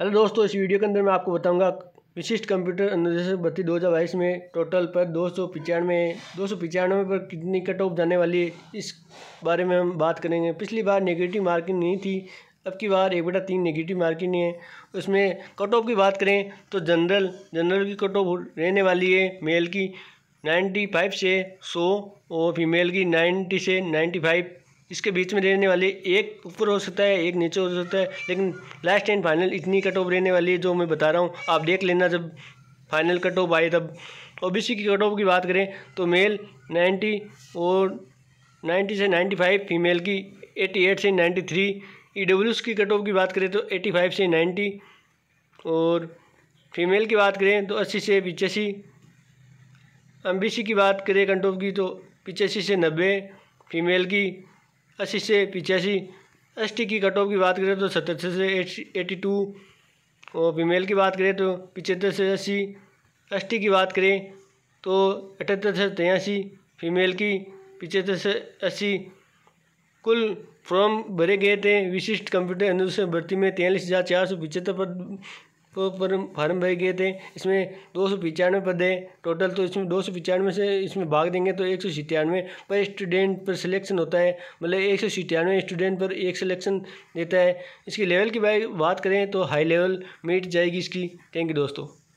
hello दोस्तों इस video के अंदर मैं आपको बताऊंगा विशिष्ट कंप्यूटर अनुदेश भर्ती दो हज़ार बाईस में टोटल पर दो सौ पचानवे दो सौ पचानवे पर कितनी कट ऑफ जाने वाली है इस बारे में हम बात करेंगे पिछली बार नेगेटिव मार्किंग नहीं थी अब की बार एक बटा तीन नेगेटिव मार्किंग है उसमें कट ऑफ की बात करें तो जनरल जनरल की कट ऑफ रहने वाली है मेल की नाइन्टी फाइव से सौ और फीमेल की नाइन्टी से नाइन्टी फाइव इसके बीच में रहने वाले एक ऊपर हो सकता है एक नीचे हो सकता है लेकिन लास्ट एंड फाइनल इतनी कट ऑफ रहने वाली है जो मैं बता रहा हूँ आप देख लेना जब फाइनल कट ऑफ आए तब ओबीसी की कट ऑफ की बात करें तो मेल 90 और 90 से 95 फीमेल की 88 से 93 ईडब्ल्यूएस e की कट ऑफ की बात करें तो 85 से 90 और फीमेल की बात करें तो 80 से पिचासी एम की बात करें कट ऑफ की तो पिचासी से नब्बे फीमेल की अस्सी से पिचासी एस की कट ऑफ की बात करें तो सतहत्तर से एटी टू और फीमेल की बात करें तो पिचहत्तर से अस्सी एस की बात करें तो अठहत्तर से तिरासी फीमेल की पिचहत्तर से अस्सी कुल फॉर्म भरे गए थे विशिष्ट कंप्यूटर अनुसार भर्ती में तैयलीस हज़ार चार सौ पिचहत्तर पद तो फॉर्म फार्म भरे गए थे इसमें दो सौ पचानवे पद है टोटल तो इसमें दो सौ पचानवे से इसमें भाग देंगे तो एक सौ सत्तानवे पर स्टूडेंट पर सिलेक्शन होता है मतलब एक सौ सितानवे स्टूडेंट पर एक सिलेक्शन देता है इसकी लेवल की बात करें तो हाई लेवल मीट जाएगी इसकी थैंक यू दोस्तों